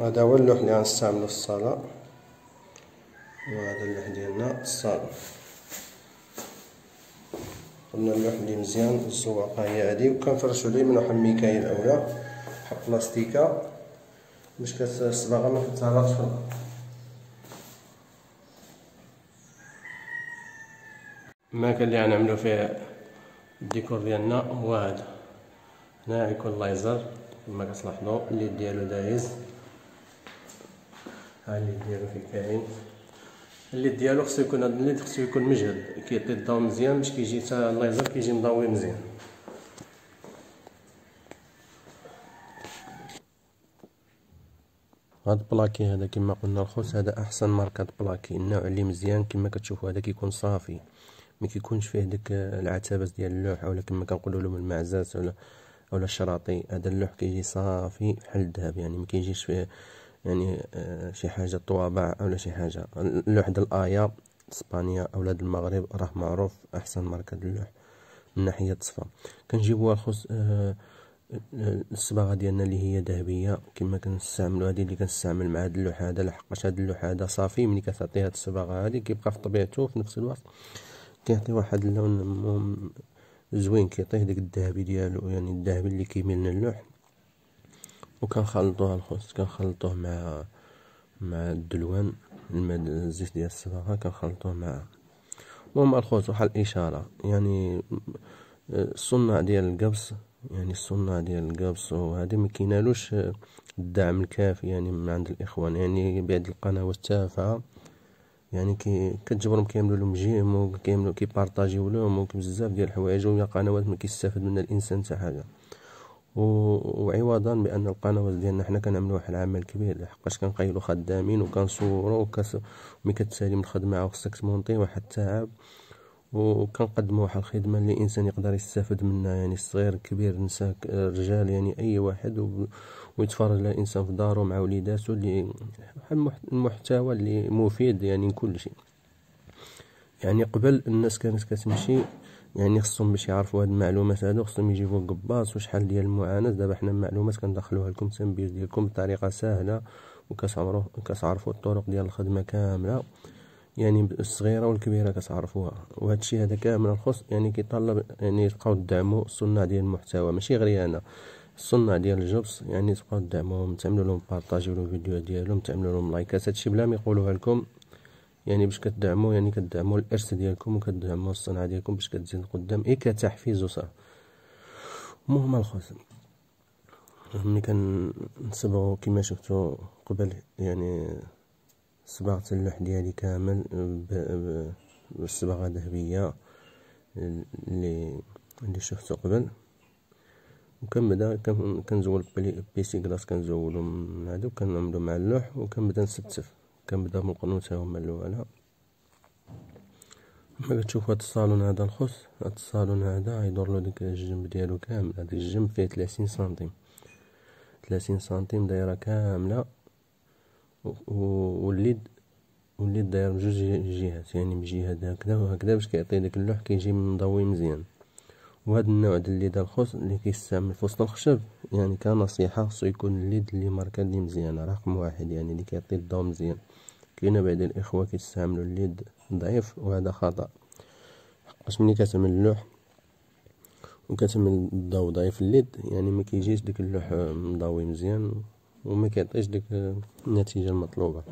هذا هو اللوح اللي غنستعملو في الصالة وهذا اللوح ديالنا الصالة قلنا اللوح اللي مزيان الزواقة هي هادي وكنفرشو عليه من واحد ميكايل أولى بحال بلاستيكة باش كتصباغة مكتهرطش في الأرض المكان اللي غنعملو فيه الديكور ديالنا هو هذا هنا غيكون لايزر كما كتلاحظو اليد ديالو دايز ها الليد ديالو فين كاين الليد ديالو خصو يكون هاد الليد خصو يكون مجهد كيعطي الضوء مزيان باش كيجي تا الليزر كيجي مضوي مزيان هاد بلاكي هذا كما قلنا الخوت هذا احسن ماركه بلاكي النوع اللي مزيان كما كتشوفوا هذا كيكون صافي ما كيكونش فيه ديك العتبات ديال اللوح ولا كما كنقولوا لهم المعزات ولا ولا الشراطي هذا اللوح كيجي صافي بحال الذهب يعني ما كيجيش فيه يعني آه، شي حاجة طوابع أو شي حاجة اللوح ديال الايا اسبانيا اولاد المغرب راه معروف احسن ماركه اللوح من ناحيه الصفا كنجيبوها الخص آه، آه، الصباغه ديالنا اللي هي ذهبيه كما كنستعملوا هذه اللي كنستعمل مع هذا اللوح هذا لحقاش هذا اللوح هذا صافي ملي كتعطي هذه الصباغه هذه كيبقى في طبيعته في نفس الوقت كيعطي واحد اللون زوين كيعطيه داك الذهبي ديالو يعني الذهبي اللي كيميل للوح وكنخلطوها الخبز كنخلطوه مع مع الدلوان الماد الزيت ديال الصباغه كنخلطوه مع المهم الخبز بحال الاشاره يعني الصناع ديال القبص يعني الصناع ديال القبص وهذا ما كينالوش الدعم الكافي يعني من عند الاخوان يعني بعد القنوات التافهه يعني كي كتجبرهم كيعملوا لهم جيم وكيعملوا كيبارطاجيو لهم وبزاف ديال الحوايج وهي قنوات ما كيستافد منها الانسان حتى حاجه وعوضا بان القنوات ديالنا حنا كنعملو واحد العمل كبير لحقاش كنقيلو خدامين وكنصورو وكس ملي كتسالي من الخدمه وخصك تمونطي واحد التعب وكنقدمو واحد الخدمه اللي الانسان يقدر يستافد منها يعني الصغير الكبير النساء الرجال يعني اي واحد و... ويتفرج على الانسان في دارو مع وليداتو اللي المحتوى اللي مفيد يعني كل شيء يعني قبل الناس كانت كتمشي يعني خصهم باش يعرفوا هاد المعلومات هادو خصهم يجيبوا قباص وشحال ديال المعاناة دابا حنا المعلومات كندخلوها لكم تنبيش ديالكم بطريقه سهله وكتعمروا كتعرفوا الطرق ديال الخدمه كامله يعني الصغيره والكبيره كتعرفوها وهذا الشيء هذا كامل الخص يعني كيطلب يعني تبقاو تدعموا الصناع ديال المحتوى ماشي غير انا الصناع ديال الجوبس يعني تبقاو تدعموهم تعملوا لهم بارطاجيو لهم فيديو ديالهم تعملوا لهم لايكات هادشي بلا ما يقولوها لكم يعني باش كتدعموا يعني كتدعموا الارث ديالكم وكتدعموا الصنعه ديالكم باش كتزيد لقدام اي كتحفيز وصافي المهم الخوت ملي كنصبغوا كما شفتوا قبل يعني صبغت اللوح ديالي كامل بالصبغه الذهبيه اللي اللي شفتو قبل وكنبدا كنزول بيسي كلاص كنزولو من هادو كنعملو مع اللوح وكنبدا نستف بدا من القنوطه هما الاولى كما كتشوف هاد الصالون هذا الخص هاد الصالون هذا يدور له ديك الجنب ديالو كامل هاديك الجنب فيه 30 سنتيم 30 سنتيم دايره كامله والليد والليد داير بجوج جهات يعني من جهه هكذا وهكذا باش كيعطي داك اللوح كيجي منضوي مزيان وهاد النوع ديال الليد الخص اللي كيستعمل في وسط الخشب يعني كنصيحة خصو يكون الليد اللي ماركه لي مزيانة رقم واحد يعني اللي كيعطي الضو مزيان كاين بعض الاخوة كيستعملوا الليد ضعيف وهذا خطأ حقاش ملي كتعمل اللوح وكتعمل الضو ضعيف الليد يعني ما كيجيش داك اللوح مضوي مزيان وما كيعطيش ديك النتيجة المطلوبة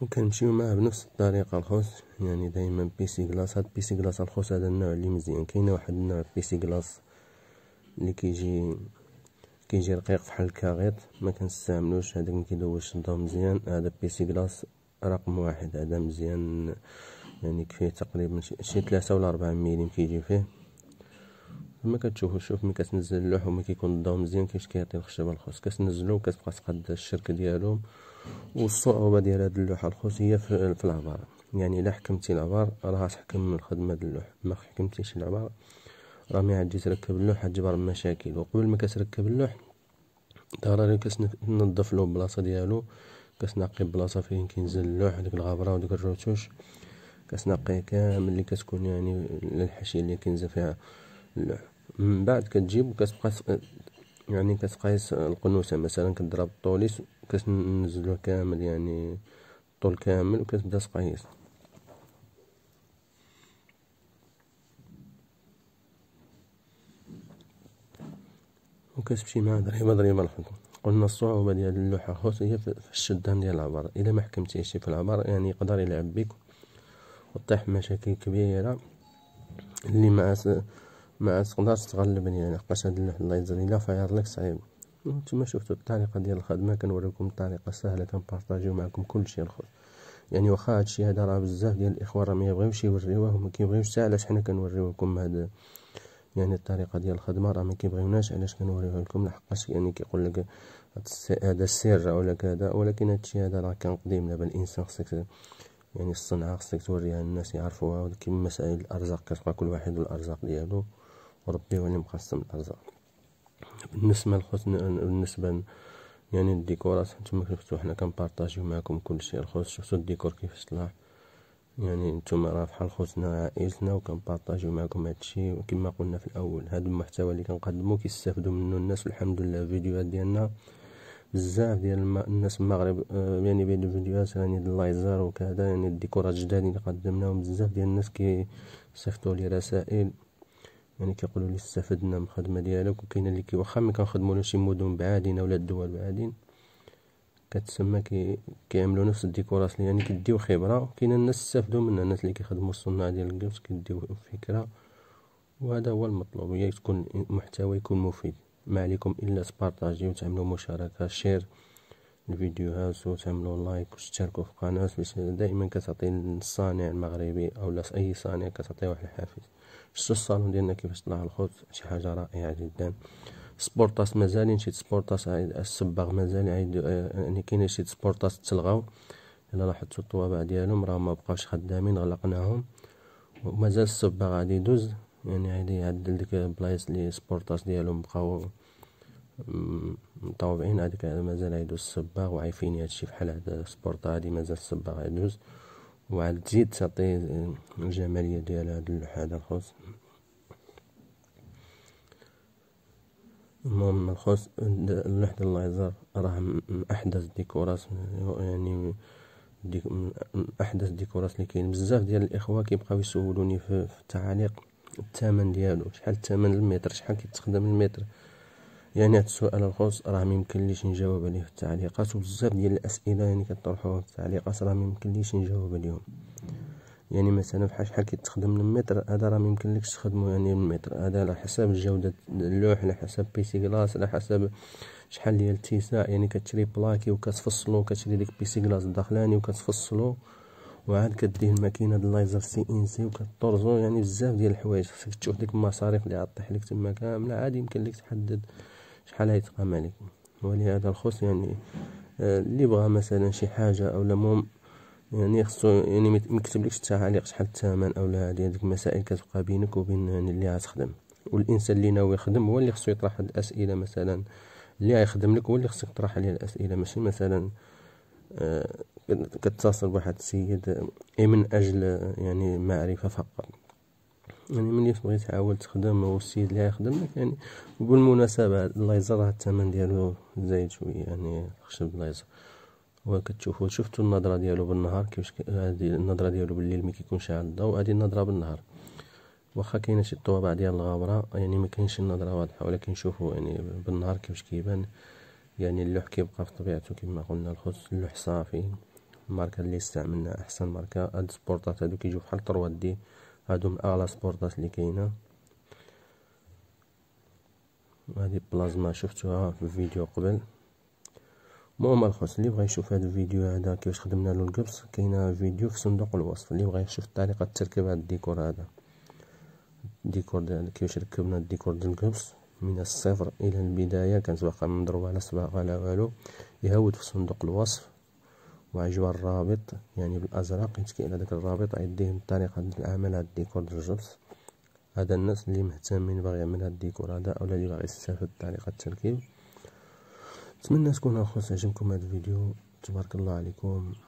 وكنمشيو معاه بنفس الطريقه الخوص يعني دائما بيسي كلاص هاد بيسي كلاص الخوص هذا النوع اللي مزيان كاين واحد النوع بيسي كلاص اللي كيجي كيجي رقيق فحال الكاغيط ما كنستعملوش هذاك ما كيدوش الضو مزيان هذا بيسي كلاس رقم واحد هذا مزيان يعني كفيه تقريبا شي 3 ولا ربعة ميليم كيجي فيه كما كتشوفوا شوف ملي كتنزل اللوح وما كيكون الضو مزيان كيفاش كيعطي الخشبه الخص كتنزلو كتبقى تقاد الشرك ديالو والصعوبه ديال هاد اللوح الخوص هي في العبار يعني الا حكمتي العبار راه تحكم من الخدمه ديال اللوح ما حكمتيش العبار رامي عاد تركب اللوح حتجبر مشاكل وقبل ما كتركب اللوح ضروري كنظف له البلاصه ديالو كتنقي البلاصه فين كينزل اللوح وديك الغبره وديك الروتوش كتنقيه كامل اللي كتكون يعني الحشيه اللي كينزل فيها اللوح من بعد كتجيب وكتبقى يعني كتقايس القنوسه مثلا كتضرب الطوليس كتنزلو كامل يعني الطول كامل وكتبدا تقايس وكتمشي مع ضريبه ضريبه الحكم قلنا الصعوبه ديال اللوحه خوت هي في الشدان ديال العبر الا ما حكمتيش في العبر يعني يقدر يلعب بك وطيح مشاكل كبيره اللي ما عس ما تقدر تتغلب يعني لحقاش هاد اللوح اللايزر الا فاير لك صعيب نتوما شفتوا الطريقه ديال الخدمه كنوريكم الطريقه سهله كنبارطاجيو معكم كلشي الخوت يعني واخا هادشي هذا راه بزاف ديال الاخوان راه ما يبغيوش يوريوه وما كيبغيوش حتى علاش حنا كنوريوكم هاد يعني الطريقه ديال الخدمه راه ما كيبغيوناش علاش كنوريها لكم لحقاش يعني كيقول لك هذا السر ولا كذا ولكن هادشي هذا راه كان قديم دابا الانسان خصك يعني الصنعه خصك توريها الناس يعرفوها كيما مسائل الارزاق كتبقى كل واحد والارزاق ديالو وربي هو اللي مقسم الارزاق بالنسبه للخوت بالنسبه يعني الديكورات تما كنفتو حنا كنبارطاجيو معكم كلشي الخوت شفتو الديكور كيفاش طلع يعني نتوما راه فحال خوتنا عائلتنا وكنبارطاجيو معكم هادشي كما قلنا في الاول هاد المحتوى اللي كنقدمو كيستافدو منه الناس والحمد لله الفيديوهات ديالنا بزاف ديال الم... الناس المغرب آه يعني بين الفيديوهات يعني اللايزر وكذا يعني الديكورات جداد اللي قدمناهم بزاف ديال الناس كيصيفطوا لي رسائل يعني كيقولوا لي استفدنا من الخدمه ديالك وكاين اللي كي واخا ملي كنخدموا لشي مدن بعادين ولا الدول بعادين كتسمى كي كيعملوا نفس الديكوراسيون يعني كيديو خبره كاين الناس استافدوا منها الناس اللي كيخدموا الصناع ديال الجرس كيديو فكره وهذا هو المطلوب هي تكون المحتوى يكون مفيد ما عليكم الا تبارطاجيو وتعملوا مشاركه شير الفيديوهات وتعملوا لايك وتشتركوا في القناه باش دائما كتعطي الصانع المغربي او اي صانع كتعطيه واحد الحافز شتو الصالون ديالنا كيفاش طلع الخبز شي حاجه رائعه جدا سبورتاس مازال شي سبورتاس الصباغ مازال عيد يعني كاين شي سبورتاس تلغاو الا لاحظتوا الطوابع ديالهم راه ما بقاوش خدامين غلقناهم ومازال الصباغ غادي يدوز يعني عادي يعدل ديك البلايص لي سبورتاس ديالهم بقاو مطوعين هذيك مازال غيدوز الصباغ وعايفين هادشي بحال هاد سبورطا هادي مازال الصباغ يدوز وعاد تزيد تعطي الجماليه ديال هاد هذا الخوص المهم الخوص الله يزار راه من أحدث الديكورات يعني ديك من أحدث الديكورات اللي كاين بزاف ديال الإخوة كيبقاو يسولوني في التعاليق الثمن ديالو شحال الثمن المتر شحال كيتخدم المتر يعني هاد السؤال الخوص راه ميمكنليش نجاوب عليه في التعليقات وبزاف ديال الاسئله يعني كطرحوها في التعليقات راه ميمكنليش نجاوب عليهم يعني مثلا فحال شحال كيتخدم المتر هذا راه ميمكنلكش تخدمو يعني المتر هذا على حسب جودة اللوح على حسب بيسي كلاس على حسب شحال ديال الاتساع يعني كتشري بلاكي وكتفصلو كتشري ديك بيسي كلاس الداخلاني وكتفصلو وعاد كديه الماكينه د الليزر سي ان سي وكطرزو يعني بزاف ديال الحوايج خصك تشوف ديك المصاريف اللي غطيح لك تما كامله عاد يمكن لك تحدد شحال غيتقام عليك ولهذا الخص يعني آه، اللي بغى مثلا شي حاجه او لا يعني خصو يعني مكتبلكش التعاليق شحال الثمن او لا هاديك هذيك المسائل كتبقى بينك وبين يعني اللي غتخدم والانسان اللي ناوي يخدم هو اللي خصو يطرح هاد الاسئله مثلا اللي غيخدم لك هو اللي خصك تطرح عليه الاسئله ماشي مثلا آه كتصل بواحد السيد آه، من اجل آه، يعني معرفه فقط يعني ملي بغيت تحاول تخدم هو السيد اللي غيخدم لك يعني الله يزرع الثمن ديالو زايد شويه يعني خشب يزرع وكتشوفوا شفتوا النظره ديالو بالنهار كيفاش هذه النظره ديالو بالليل ملي كيكونش على الضوء هذه النظره بالنهار واخا كاينه شي طوابع ديال الغابره يعني ما كاينش النظره واضحه ولكن شوفوا يعني بالنهار كيفاش كيبان يعني اللوح كيبقى في طبيعته كما قلنا الخص اللوح صافي الماركه اللي استعملنا احسن ماركه هاد السبورطات هادو كيجيو بحال 3 دي هادو من اعلى سبورطات اللي كاينه هادي بلازما شفتوها في الفيديو قبل المهم الخوت اللي بغى يشوف هذا الفيديو هذا كيفاش خدمنا له القبص كاين فيديو في صندوق الوصف اللي بغى يشوف طريقه تركيب هذا الديكور هذا الديكور ديال كيفاش ركبنا الديكور ديال القبص من الصفر الى البدايه كانت باقا مضروب على صباغ على والو يهود في صندوق الوصف وعجبه الرابط يعني بالازرق يتكي على داك الرابط يديهم طريقه العمل هاد الديكور ديال الجبس هذا الناس اللي مهتمين باغي يعمل هاد الديكور هذا اولا اللي باغي يستافد طريقه التركيب نتمنى تكون اخوات عجبكم هذا الفيديو تبارك الله عليكم